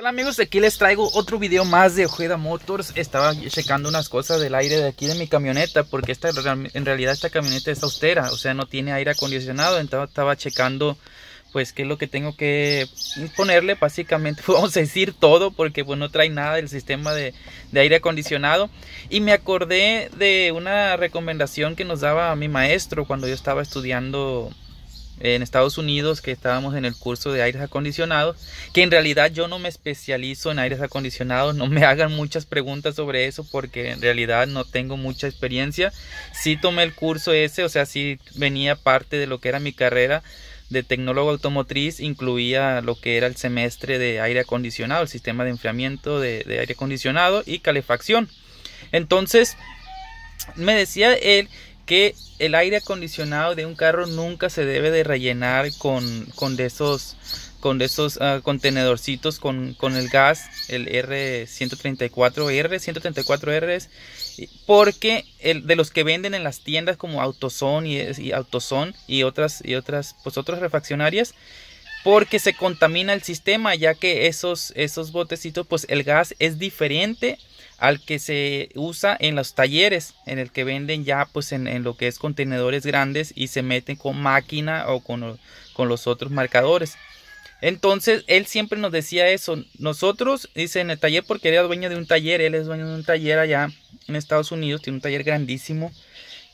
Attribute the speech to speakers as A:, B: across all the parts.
A: Hola amigos, aquí les traigo otro video más de Ojeda Motors Estaba checando unas cosas del aire de aquí de mi camioneta Porque en realidad esta camioneta es austera O sea, no tiene aire acondicionado Entonces estaba checando pues qué es lo que tengo que ponerle Básicamente vamos a decir todo porque pues, no trae nada del sistema de aire acondicionado Y me acordé de una recomendación que nos daba mi maestro Cuando yo estaba estudiando en Estados Unidos que estábamos en el curso de aires acondicionados, que en realidad yo no me especializo en aires acondicionados, no me hagan muchas preguntas sobre eso porque en realidad no tengo mucha experiencia. Sí tomé el curso ese, o sea, sí venía parte de lo que era mi carrera de tecnólogo automotriz, incluía lo que era el semestre de aire acondicionado, el sistema de enfriamiento de, de aire acondicionado y calefacción. Entonces, me decía él que el aire acondicionado de un carro nunca se debe de rellenar con, con de esos, con esos ah, contenedorcitos con, el gas, el R134R, 134R, porque el, de los que venden en las tiendas como AutoZone y, y y otras, y otras, pues otras refaccionarias, porque se contamina el sistema ya que esos, esos botecitos pues el gas es diferente al que se usa en los talleres en el que venden ya pues en, lo que es contenedores grandes y se meten con máquina o con, los otros marcadores entonces él siempre nos decía eso nosotros dice en el taller porque era dueño de un taller él es dueño de un taller allá en Estados Unidos tiene un taller grandísimo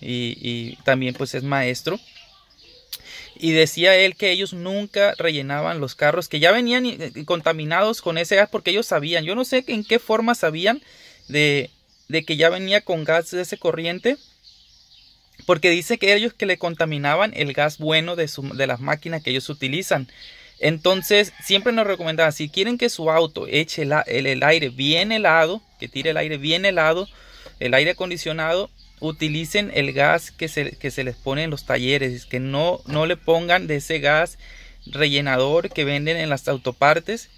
A: y, y también pues es maestro y decía él que ellos nunca rellenaban los carros, que ya venían eh, eh, contaminados con ese gas porque ellos sabían. Yo no sé en qué forma sabían de, que ya venía con gas de ese corriente. Porque dice que ellos que le contaminaban el gas bueno de, su, de las máquinas que ellos utilizan. Entonces, siempre nos recomendaba, si quieren que su auto eche el, aire bien helado, que tire el aire bien helado, el aire acondicionado, utilicen el gas que se, que se, les pone en los talleres, que no, no le pongan de ese gas rellenador que venden en las autopartes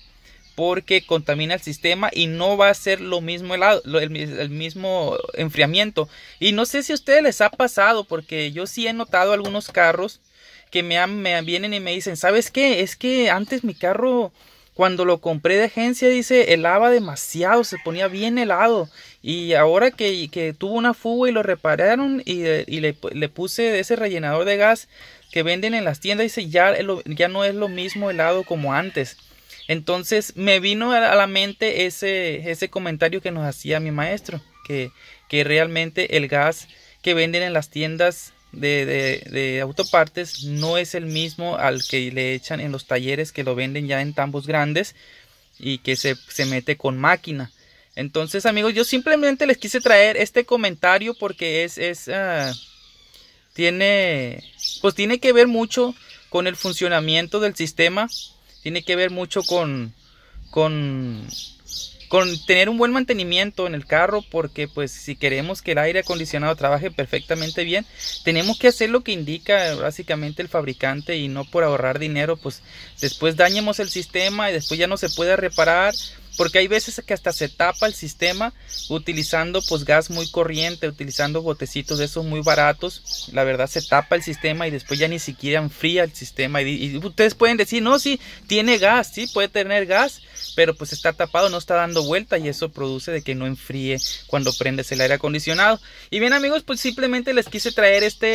A: porque contamina el sistema y no va a ser lo mismo el, el, mismo enfriamiento. Y no sé si a ustedes les ha pasado, porque yo sí he notado algunos carros que me, me vienen y me dicen, ¿sabes qué? Es que antes mi carro cuando lo compré de agencia, dice, helaba demasiado, se ponía bien helado. Y ahora que, tuvo una fuga y lo repararon y, eh, le, puse ese rellenador de gas que venden en las tiendas, dice, ya, ya no es lo mismo helado como antes. Entonces me vino a la mente ese, ese comentario que nos hacía mi maestro, que, que realmente el gas que venden en las tiendas de, autopartes no es el mismo al que le echan en los talleres que lo venden ya en tambos grandes y que se, mete con máquina. Entonces amigos, yo simplemente les quise traer este comentario porque es, es ah, tiene, pues tiene que ver mucho con el funcionamiento del sistema, tiene que ver mucho con, con con tener un buen mantenimiento en el carro porque pues si queremos que el aire acondicionado trabaje perfectamente bien tenemos que hacer lo que indica básicamente el fabricante y no por ahorrar dinero pues después dañemos el sistema y después ya no se puede reparar porque hay veces que hasta se tapa el sistema utilizando pues gas muy corriente, utilizando botecitos de esos muy baratos. La verdad se tapa el sistema y después ya ni siquiera enfría el sistema. Y, ustedes pueden decir, no, sí, tiene gas, sí, puede tener gas, pero pues está tapado, no está dando vuelta y eso produce de que no enfríe cuando prendes el aire acondicionado. Y bien amigos, pues simplemente les quise traer esta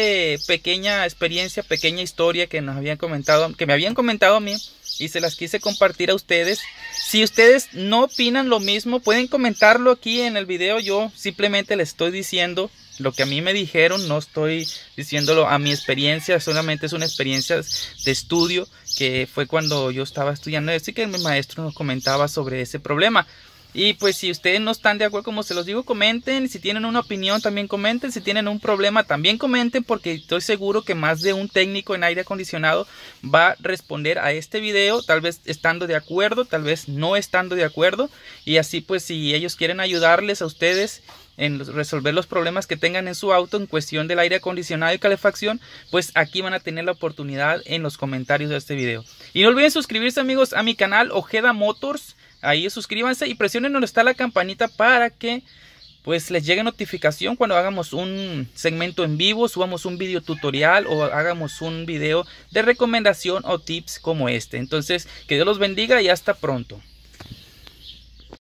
A: pequeña experiencia, pequeña historia que nos habían comentado, que me habían comentado a mí y se las quise compartir a ustedes. Si ustedes no opinan lo mismo, pueden comentarlo aquí en el video. Yo simplemente les estoy diciendo lo que a mí me dijeron, no estoy diciéndolo a mi experiencia, solamente es una experiencia de estudio que fue cuando yo estaba estudiando esto que mi maestro nos comentaba sobre ese problema. Y pues si ustedes no están de acuerdo, como se los digo, comenten. Si tienen una opinión, también comenten. Si tienen un problema, también comenten, porque estoy seguro que más de un técnico en aire acondicionado va a responder a este video, tal vez estando de acuerdo, tal vez no estando de acuerdo. Y así pues si ellos quieren ayudarles a ustedes en resolver los problemas que tengan en su auto en cuestión del aire acondicionado y calefacción, pues aquí van a tener la oportunidad en los comentarios de este video. Y no olviden suscribirse amigos a mi canal Ojeda Motors ahí suscríbanse y presionen donde está la campanita para que pues les llegue notificación cuando hagamos un segmento en vivo, subamos un video tutorial o hagamos un video de recomendación o tips como este. Entonces, que Dios los bendiga y hasta pronto.